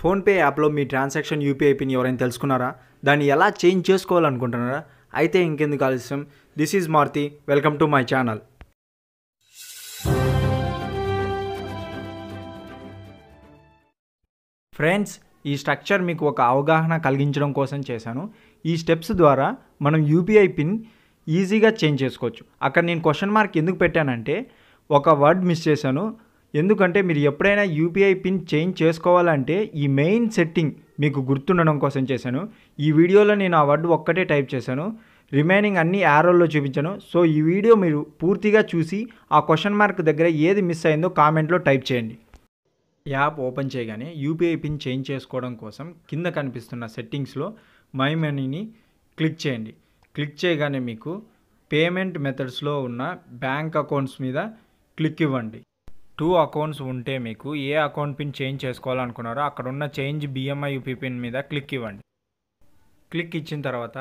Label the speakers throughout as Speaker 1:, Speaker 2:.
Speaker 1: PhonePe యాప్లో మీ transaction UPI pin ఎవరైనా తెలుసుకున్నారా దాన్ని ఎలా చేంజ్ చేసుకోవాలనుకుంటున్నారా అయితే ఇంకెందుకు ఆలస్యం this is Maruti welcome to my channel friends ఈ స్ట్రక్చర్ మీకు ఒక అవగాహన కలిగించడం కోసం చేశాను ఈ స్టెప్స్ ద్వారా మనం యూపీఐ పిన్ ఈజీగా చేంజ్ చేసుకోవచ్చు అక్కడ నేను క్వశ్చన్ మార్క్ ఎందుకు పెట్టానంటే ఒక వర్డ్ మిస్ చేశాను ఎందుకంటే మీరు ఎప్పుడైనా యూపీఐ పిన్ చేంజ్ చేసుకోవాలంటే ఈ మెయిన్ సెట్టింగ్ మీకు గుర్తుండడం కోసం చేశాను ఈ వీడియోలో నేను ఆ వర్డ్ ఒక్కటే టైప్ చేశాను రిమైనింగ్ అన్ని యారోల్లో చూపించాను సో ఈ వీడియో మీరు పూర్తిగా చూసి ఆ క్వశ్చన్ మార్క్ దగ్గర ఏది మిస్ అయిందో కామెంట్లో టైప్ చేయండి యాప్ ఓపెన్ చేయగానే యూపీఐ పిన్ చేంజ్ చేసుకోవడం కోసం కింద కనిపిస్తున్న సెట్టింగ్స్లో మై మనీని క్లిక్ చేయండి క్లిక్ చేయగానే మీకు పేమెంట్ మెథడ్స్లో ఉన్న బ్యాంక్ అకౌంట్స్ మీద క్లిక్ ఇవ్వండి టూ అకౌంట్స్ ఉంటే మీకు ఏ అకౌంట్ పిన్ చేంజ్ చేసుకోవాలనుకున్నారో అక్కడ ఉన్న చేంజ్ బిఎంఐ యూపీ పిన్ మీద క్లిక్ ఇవ్వండి క్లిక్ ఇచ్చిన తర్వాత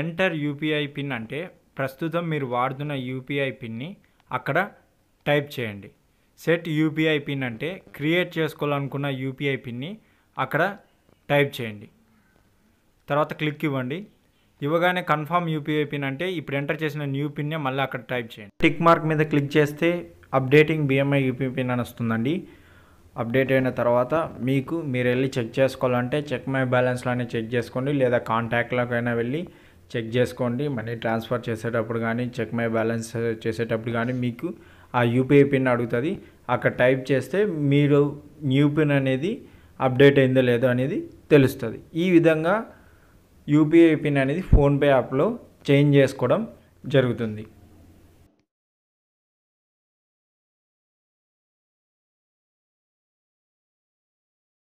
Speaker 1: ఎంటర్ యూపీఐ పిన్ అంటే ప్రస్తుతం మీరు వాడుతున్న యూపీఐ పిన్ని అక్కడ టైప్ చేయండి సెట్ యూపీఐ పిన్ అంటే క్రియేట్ చేసుకోవాలనుకున్న యూపీఐ పిన్ని అక్కడ టైప్ చేయండి తర్వాత క్లిక్ ఇవ్వండి ఇవ్వగానే కన్ఫామ్ యూపీఐ పిన్ అంటే ఇప్పుడు ఎంటర్ చేసిన న్యూ పిన్నే మళ్ళీ అక్కడ టైప్ చేయండి టిక్ మార్క్ మీద క్లిక్ చేస్తే అప్డేటింగ్ బిఎంఐ పిన్ అని వస్తుందండి అప్డేట్ అయిన తర్వాత మీకు మీరు వెళ్ళి చెక్ చేసుకోవాలంటే చెక్ మై బ్యాలెన్స్లోనే చెక్ చేసుకోండి లేదా కాంటాక్ట్లోకైనా వెళ్ళి చెక్ చేసుకోండి మనీ ట్రాన్స్ఫర్ చేసేటప్పుడు కానీ చెక్ మై బ్యాలెన్స్ చేసేటప్పుడు కానీ మీకు ఆ యూపీఐ పిన్ అడుగుతుంది అక్కడ టైప్ చేస్తే మీరు న్యూ పిన్ అనేది అప్డేట్ అయిందో లేదో అనేది తెలుస్తుంది ఈ విధంగా యూపీఐ పిన్ అనేది ఫోన్పే యాప్లో చేంజ్ చేసుకోవడం జరుగుతుంది